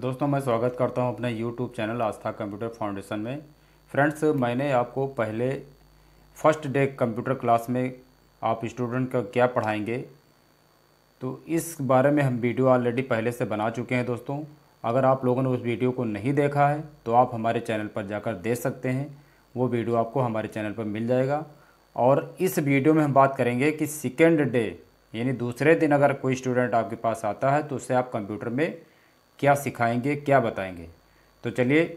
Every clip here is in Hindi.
दोस्तों मैं स्वागत करता हूं अपने YouTube channel Astha computer foundation में फ्रेंड्स मैंने आपको पहले फर्स्ट डे कंप्यूटर क्लास में आप स्टूडेंट का क्या पढ़ाएंगे तो इस बारे में हम वीडियो ऑलरेडी पहले से बना चुके हैं दोस्तों अगर आप लोगों ने उस वीडियो को नहीं देखा है तो आप हमारे चैनल पर जाकर देख सकते हैं वो वीडियो आपको हमारे चैनल पर मिल जाएगा और इस वीडियो में हम बात करेंगे कि सेकेंड डे यानी दूसरे दिन अगर कोई स्टूडेंट आपके पास आता है तो उसे आप कंप्यूटर में क्या सिखाएंगे क्या बताएंगे तो चलिए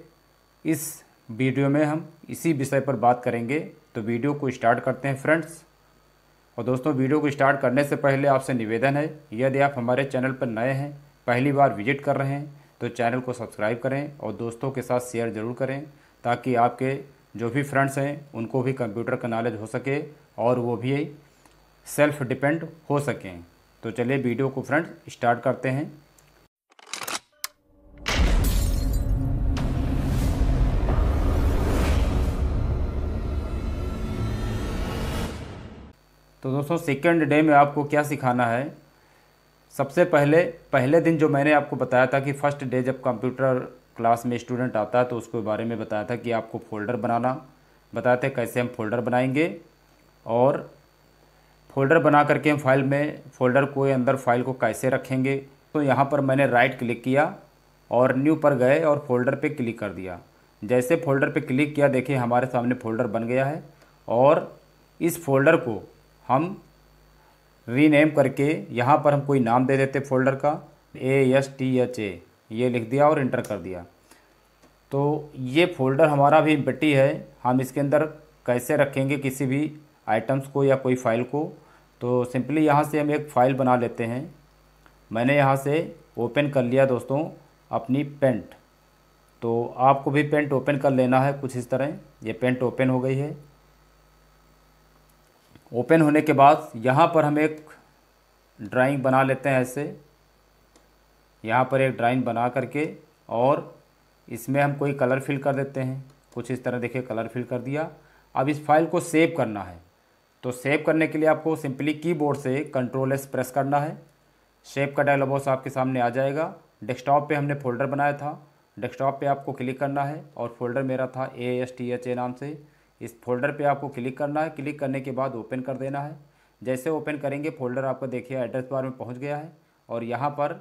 इस वीडियो में हम इसी विषय पर बात करेंगे तो वीडियो को स्टार्ट करते हैं फ्रेंड्स और दोस्तों वीडियो को स्टार्ट करने से पहले आपसे निवेदन है यदि आप हमारे चैनल पर नए हैं पहली बार विजिट कर रहे हैं तो चैनल को सब्सक्राइब करें और दोस्तों के साथ शेयर ज़रूर करें ताकि आपके जो भी फ्रेंड्स हैं उनको भी कंप्यूटर का नॉलेज हो सके और वो भी सेल्फ डिपेंड हो सकें तो चलिए वीडियो को फ्रेंड्स स्टार्ट करते हैं तो दोस्तों सेकेंड डे में आपको क्या सिखाना है सबसे पहले पहले दिन जो मैंने आपको बताया था कि फ़र्स्ट डे जब कंप्यूटर क्लास में स्टूडेंट आता है तो उसके बारे में बताया था कि आपको फ़ोल्डर बनाना बताया था कैसे हम फ़ोल्डर बनाएंगे और फ़ोल्डर बना करके हम फाइल में फ़ोल्डर को अंदर फाइल को कैसे रखेंगे तो यहाँ पर मैंने राइट क्लिक किया और न्यू पर गए और फ़ोल्डर पर क्लिक कर दिया जैसे फ़ोल्डर पर क्लिक किया देखिए हमारे सामने फ़ोल्डर बन गया है और इस फ़ोल्डर को हम रीनेम करके यहाँ पर हम कोई नाम दे देते फोल्डर का A S T H A ये लिख दिया और इंटर कर दिया तो ये फोल्डर हमारा भी बटी है हम इसके अंदर कैसे रखेंगे किसी भी आइटम्स को या कोई फाइल को तो सिंपली यहाँ से हम एक फ़ाइल बना लेते हैं मैंने यहाँ से ओपन कर लिया दोस्तों अपनी पेंट तो आपको भी पेंट ओपन कर लेना है कुछ इस तरह ये पेंट ओपन हो गई है ओपन होने के बाद यहाँ पर हम एक ड्राइंग बना लेते हैं ऐसे यहाँ पर एक ड्राइंग बना करके और इसमें हम कोई कलर फिल कर देते हैं कुछ इस तरह देखिए कलर फिल कर दिया अब इस फाइल को सेव करना है तो सेव करने के लिए आपको सिंपली कीबोर्ड से कंट्रोल एस प्रेस करना है सेव का डायलॉग बॉक्स आपके सामने आ जाएगा डेस्कटॉप पे हमने फ़ोल्डर बनाया था डेस्कटॉप पे आपको क्लिक करना है और फोल्डर मेरा था A S T H A नाम से इस फोल्डर पे आपको क्लिक करना है क्लिक करने के बाद ओपन कर देना है जैसे ओपन करेंगे फोल्डर आपका देखिए एड्रेस बार में पहुँच गया है और यहाँ पर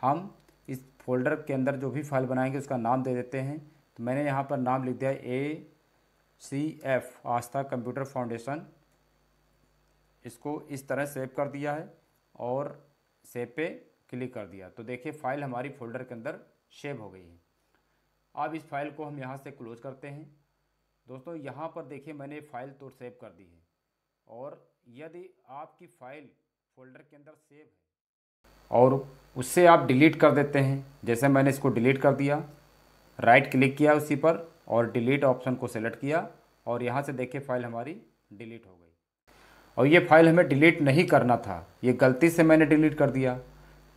हम इस फोल्डर के अंदर जो भी फाइल बनाएंगे उसका नाम दे देते हैं तो मैंने यहाँ पर नाम लिख दिया A C F Astha computer foundation इसको इस तरह सेव कर दिया है और सेव पे क्लिक कर दिया तो देखिए फ़ाइल हमारी फ़ोल्डर के अंदर सेव हो गई है अब इस फाइल को हम यहाँ से क्लोज करते हैं दोस्तों यहाँ पर देखिए मैंने फ़ाइल तो सेव कर दी है और यदि आपकी फ़ाइल फोल्डर के अंदर सेव है और उससे आप डिलीट कर देते हैं जैसे मैंने इसको डिलीट कर दिया राइट क्लिक किया उसी पर और डिलीट ऑप्शन को सेलेक्ट किया और यहाँ से देखिए फ़ाइल हमारी डिलीट हो गई और ये फ़ाइल हमें डिलीट नहीं करना था ये गलती से मैंने डिलीट कर दिया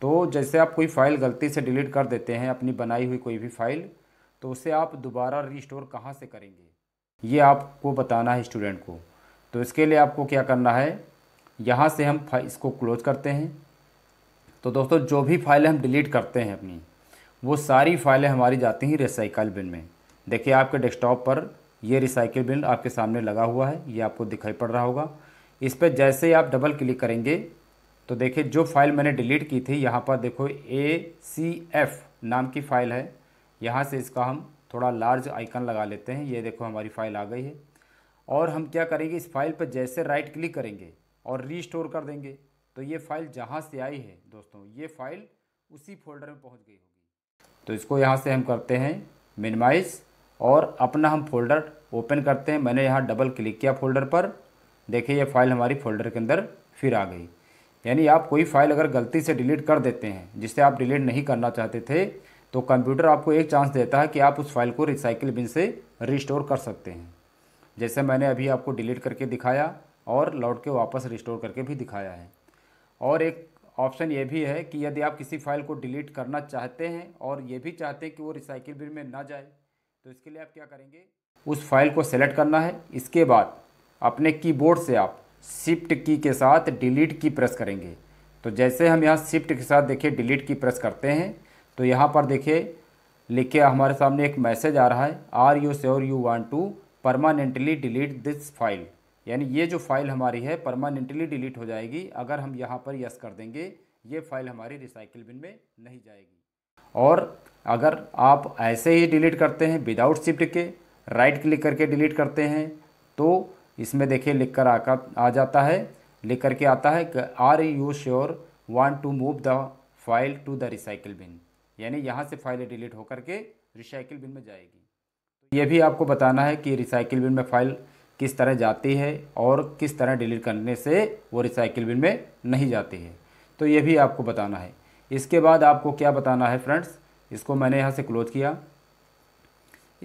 तो जैसे आप कोई फ़ाइल गलती से डिलीट कर देते हैं अपनी बनाई हुई कोई भी फ़ाइल तो उसे आप दोबारा रिस्टोर कहाँ से करेंगे ये आपको बताना है स्टूडेंट को तो इसके लिए आपको क्या करना है यहाँ से हम इसको क्लोज करते हैं तो दोस्तों जो भी फाइलें हम डिलीट करते हैं अपनी वो सारी फाइलें हमारी जाती हैं रिसाइकल बिन में देखिए आपके डेस्कटॉप पर ये रिसाइकल बिन आपके सामने लगा हुआ है ये आपको दिखाई पड़ रहा होगा इस पर जैसे ही आप डबल क्लिक करेंगे तो देखिए जो फाइल मैंने डिलीट की थी यहाँ पर देखो ए सी एफ़ नाम की फ़ाइल है यहाँ से इसका हम थोड़ा लार्ज आइकन लगा लेते हैं ये देखो हमारी फ़ाइल आ गई है और हम क्या करेंगे इस फाइल पर जैसे राइट क्लिक करेंगे और रीस्टोर कर देंगे तो ये फ़ाइल जहाँ से आई है दोस्तों ये फ़ाइल उसी फोल्डर में पहुँच गई होगी तो इसको यहाँ से हम करते हैं मिनिमाइज और अपना हम फोल्डर ओपन करते हैं मैंने यहाँ डबल क्लिक किया फोल्डर पर देखिए ये फ़ाइल हमारी फोल्डर के अंदर फिर आ गई यानी आप कोई फ़ाइल अगर गलती से डिलीट कर देते हैं जिसे आप डिलीट नहीं करना चाहते थे तो कंप्यूटर आपको एक चांस देता है कि आप उस फाइल को रिसाइकिल बिन से रिस्टोर कर सकते हैं जैसे मैंने अभी आपको डिलीट करके दिखाया और लौट के वापस रिस्टोर करके भी दिखाया है और एक ऑप्शन ये भी है कि यदि आप किसी फाइल को डिलीट करना चाहते हैं और ये भी चाहते हैं कि वो रिसाइकिल बिन में ना जाए तो इसके लिए आप क्या करेंगे उस फाइल को सेलेक्ट करना है इसके बाद अपने कीबोर्ड से आप शिफ्ट की के साथ डिलीट की प्रेस करेंगे तो जैसे हम यहाँ शिफ्ट के साथ देखिए डिलीट की प्रेस करते हैं तो यहाँ पर देखिए लिखे हमारे सामने एक मैसेज आ रहा है are you sure you want to permanently delete this file यानी ये जो फाइल हमारी है परमानेंटली डिलीट हो जाएगी अगर हम यहाँ पर यस कर देंगे ये फाइल हमारी रिसाइकिल बिन में नहीं जाएगी और अगर आप ऐसे ही डिलीट करते हैं विदाउट शिफ्ट के राइट क्लिक करके डिलीट करते हैं तो इसमें देखिए लिख कर आकर आ जाता है लिख करके आता है are you sure want to move the file to the recycle bin यानी यहाँ से फाइलें डिलीट होकर के रिसाइकिल बिन में जाएगी तो ये भी आपको बताना है कि रिसाइकिल बिन में फाइल किस तरह जाती है और किस तरह डिलीट करने से वो रिसाइकिल बिन में नहीं जाती है तो ये भी आपको बताना है इसके बाद आपको क्या बताना है फ्रेंड्स इसको मैंने यहाँ से क्लोज किया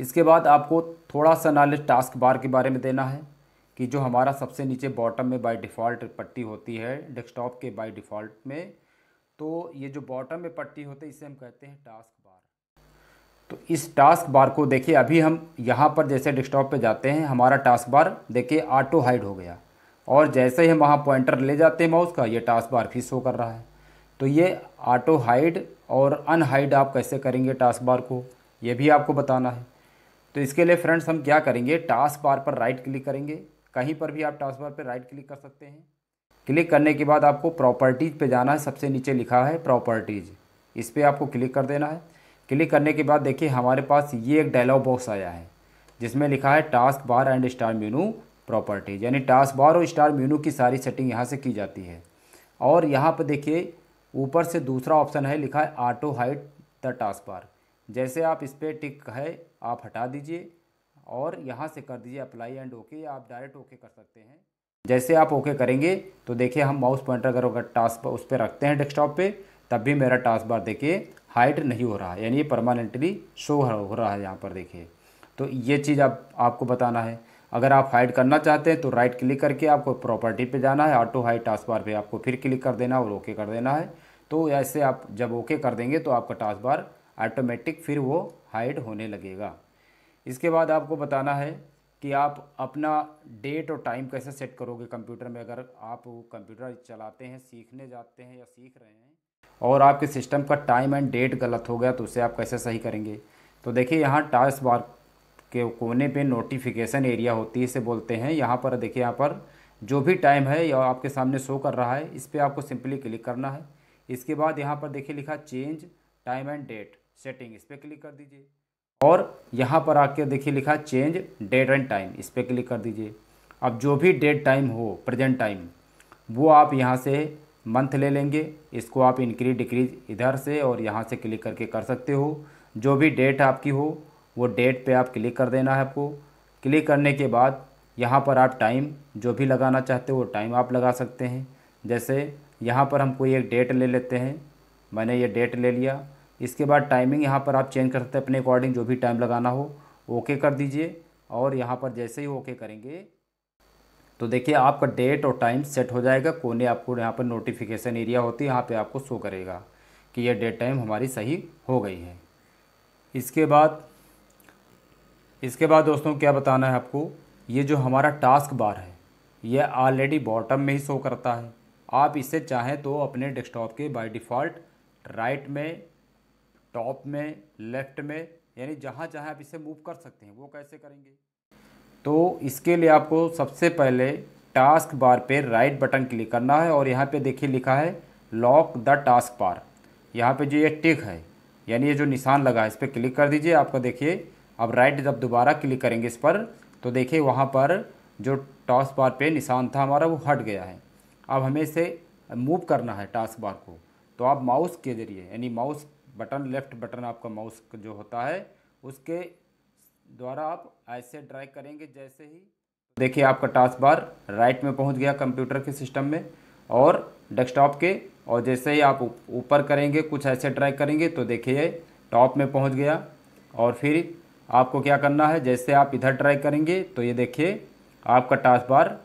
इसके बाद आपको थोड़ा सा नॉलेज टास्क बार के बारे में देना है कि जो हमारा सबसे नीचे बॉटम में बाय डिफ़ॉल्ट पट्टी होती है डेस्कटॉप के बाय डिफ़ॉल्ट में तो ये जो बॉटम में पट्टी होती है इसे हम कहते हैं टास्क बार तो इस टास्क बार को देखिए अभी हम यहाँ पर जैसे डेस्कटॉप पे जाते हैं हमारा टास्क बार देखिए ऑटो हाइड हो गया और जैसे ही हम वहाँ पॉइंटर ले जाते हैं माउस का ये टास्क बार फिर शो कर रहा है तो ये ऑटो हाइड और अनहाइड आप कैसे करेंगे टास्क बार को ये भी आपको बताना है तो इसके लिए फ्रेंड्स हम क्या करेंगे टास्क बार पर राइट क्लिक करेंगे कहीं पर भी आप टास्क बार पर राइट क्लिक कर सकते हैं क्लिक करने के बाद आपको प्रॉपर्टीज़ पे जाना है सबसे नीचे लिखा है प्रॉपर्टीज़ इस पर आपको क्लिक कर देना है क्लिक करने के बाद देखिए हमारे पास ये एक डायलॉग बॉक्स आया है जिसमें लिखा है task bar and start menu properties यानी टास्क बार और स्टार मेनू की सारी सेटिंग यहाँ से की जाती है और यहाँ पर देखिए ऊपर से दूसरा ऑप्शन है लिखा है auto hide the task bar जैसे आप इस पर टिक है आप हटा दीजिए और यहाँ से कर दीजिए अप्लाई एंड ओके आप डायरेक्ट ओके कर सकते हैं जैसे आप ओके करेंगे तो देखिए हम माउस पॉइंटर अगर अगर टास्क उस पर रखते हैं डेस्कटॉप पे तब भी मेरा टास्क बार देखिए हाइड नहीं हो रहा है यानी ये परमानेंटली शो हो रहा है यहाँ पर देखिए तो ये चीज़ आप आपको बताना है अगर आप हाइड करना चाहते हैं तो राइट क्लिक करके आपको प्रॉपर्टी पे जाना है ऑटो हाइड टास्क बार पे आपको फिर क्लिक कर देना और ओके कर देना है तो ऐसे आप जब ओके कर देंगे तो आपका टास्क बार ऑटोमेटिक फिर वो हाइड होने लगेगा इसके बाद आपको बताना है कि आप अपना डेट और टाइम कैसे सेट करोगे कंप्यूटर में अगर आप कंप्यूटर चलाते हैं सीखने जाते हैं या सीख रहे हैं और आपके सिस्टम का टाइम एंड डेट गलत हो गया तो उसे आप कैसे सही करेंगे तो देखिए यहाँ टास्क बार के कोने पे नोटिफिकेशन एरिया होती है इसे बोलते हैं यहाँ पर देखिए यहाँ पर जो भी टाइम है या आपके सामने शो कर रहा है इस पर आपको सिंपली क्लिक करना है इसके बाद यहाँ पर देखिए लिखा change time and date setting इस पर क्लिक कर दीजिए और यहाँ पर आके देखिए लिखा चेंज डेट एंड टाइम इस पर क्लिक कर दीजिए अब जो भी डेट टाइम हो प्रेजेंट टाइम वो आप यहाँ से मंथ ले लेंगे इसको आप इंक्रीज डिक्रीज इधर से और यहाँ से क्लिक करके कर सकते हो जो भी डेट आपकी हो वो डेट पे आप क्लिक कर देना है आपको क्लिक करने के बाद यहाँ पर आप टाइम जो भी लगाना चाहते हो टाइम आप लगा सकते हैं जैसे यहाँ पर हम कोई एक डेट ले लेते हैं मैंने ये डेट ले लिया इसके बाद टाइमिंग यहाँ पर आप चेंज कर सकते हैं अपने अकॉर्डिंग जो भी टाइम लगाना हो ओके कर दीजिए और यहाँ पर जैसे ही ओके करेंगे तो देखिए आपका डेट और टाइम सेट हो जाएगा कोने आपको यहाँ पर नोटिफिकेशन एरिया होती है यहाँ पे आपको शो करेगा कि यह डेट टाइम हमारी सही हो गई है इसके बाद इसके बाद दोस्तों क्या बताना है आपको ये जो हमारा टास्क बार है यह ऑलरेडी बॉटम में ही शो करता है आप इसे चाहें तो अपने डेस्कटॉप के बाय डिफ़ॉल्ट राइट में टॉप में लेफ्ट में यानी जहाँ जहाँ आप इसे मूव कर सकते हैं वो कैसे करेंगे तो इसके लिए आपको सबसे पहले टास्क बार पे राइट बटन क्लिक करना है और यहाँ पे देखिए लिखा है लॉक द टास्क बार यहाँ पे जो ये टिक है यानी ये जो निशान लगा है इस पर क्लिक कर दीजिए आपका देखिए अब राइट जब दोबारा क्लिक करेंगे इस पर तो देखिए वहाँ पर जो टास्क बार पे निशान था हमारा वो हट गया है अब हमें इसे मूव करना है टास्क बार को तो आप माउस के ज़रिए यानी माउस बटन लेफ़्ट बटन आपका माउस जो होता है उसके द्वारा आप ऐसे ड्राई करेंगे जैसे ही देखिए आपका टास्क बार राइट में पहुंच गया कंप्यूटर के सिस्टम में और डेस्कटॉप के और जैसे ही आप ऊपर करेंगे कुछ ऐसे ड्राई करेंगे तो देखिए टॉप में पहुंच गया और फिर आपको क्या करना है जैसे आप इधर ट्राई करेंगे तो ये देखिए आपका टास्क बार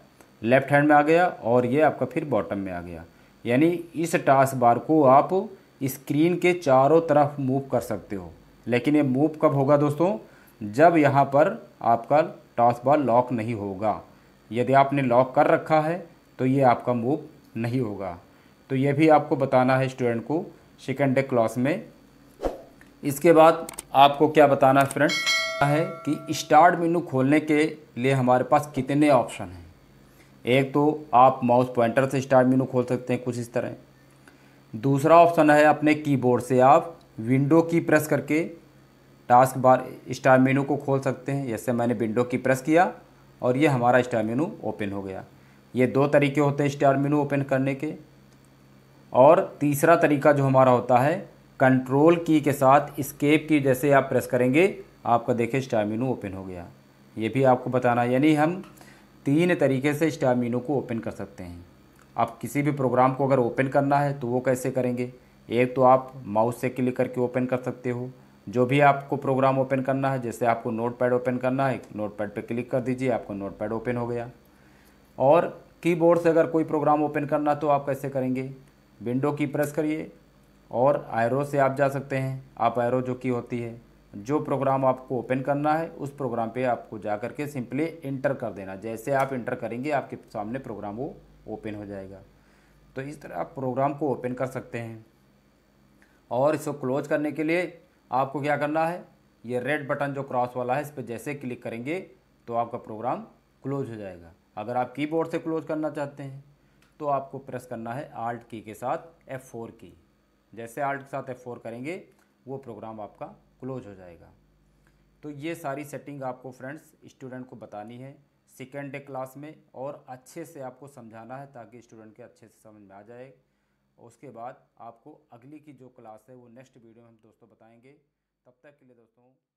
लेफ़्ट हैंड में आ गया और ये आपका फिर बॉटम में आ गया यानी इस टास्क बार को आप स्क्रीन के चारों तरफ मूव कर सकते हो लेकिन ये मूव कब होगा दोस्तों जब यहाँ पर आपका टॉस बॉल लॉक नहीं होगा यदि आपने लॉक कर रखा है तो ये आपका मूव नहीं होगा तो ये भी आपको बताना है स्टूडेंट को सेकेंड डे क्लास में इसके बाद आपको क्या बताना है फ्रेंड है कि स्टार्ट मेनू खोलने के लिए हमारे पास कितने ऑप्शन हैं एक तो आप माउस पॉइंटर से स्टार्ट मेनू खोल सकते हैं कुछ इस तरह दूसरा ऑप्शन है अपने कीबोर्ड से आप विंडो की प्रेस करके टास्क बार स्टार मेनू को खोल सकते हैं जैसे मैंने विंडो की प्रेस किया और ये हमारा स्टार मेनू ओपन हो गया ये दो तरीके होते हैं स्टार मेनू ओपन करने के और तीसरा तरीका जो हमारा होता है कंट्रोल की के साथ स्केप की जैसे आप प्रेस करेंगे आपका देखें स्टार मेनू ओपन हो गया ये भी आपको बताना यानी हम तीन तरीके से स्टार मेनू को ओपन कर सकते हैं आप किसी भी प्रोग्राम को अगर ओपन करना है तो वो कैसे करेंगे एक तो आप माउस से क्लिक करके ओपन कर सकते हो जो भी आपको प्रोग्राम ओपन करना है जैसे आपको नोट पैड ओपन करना है नोट पैड पर क्लिक कर दीजिए आपका नोट पैड ओपन हो गया और कीबोर्ड से अगर कोई प्रोग्राम ओपन करना तो आप कैसे करेंगे विंडो की प्रेस करिए और एरो से आप जा सकते हैं आप एरो जो की होती है जो प्रोग्राम आपको ओपन करना है उस प्रोग्राम पे आपको जा करके सिंपली इंटर कर देना जैसे आप इंटर करेंगे आपके सामने प्रोग्राम वो ओपन हो जाएगा तो इस तरह आप प्रोग्राम को ओपन कर सकते हैं और इसको क्लोज करने के लिए आपको क्या करना है ये रेड बटन जो क्रॉस वाला है इस पर जैसे क्लिक करेंगे तो आपका प्रोग्राम क्लोज हो जाएगा अगर आप कीबोर्ड से क्लोज करना चाहते हैं तो आपको प्रेस करना है आल्ट की के साथ एफ़ फोर की जैसे आल्ट के साथ एफ़ फोर करेंगे वो प्रोग्राम आपका क्लोज हो जाएगा तो ये सारी सेटिंग आपको फ्रेंड्स स्टूडेंट को बतानी है सेकेंड डे क्लास में और अच्छे से आपको समझाना है ताकि स्टूडेंट के अच्छे से समझ में आ जाए उसके बाद आपको अगली की जो क्लास है वो नेक्स्ट वीडियो में हम दोस्तों बताएंगे तब तक के लिए दोस्तों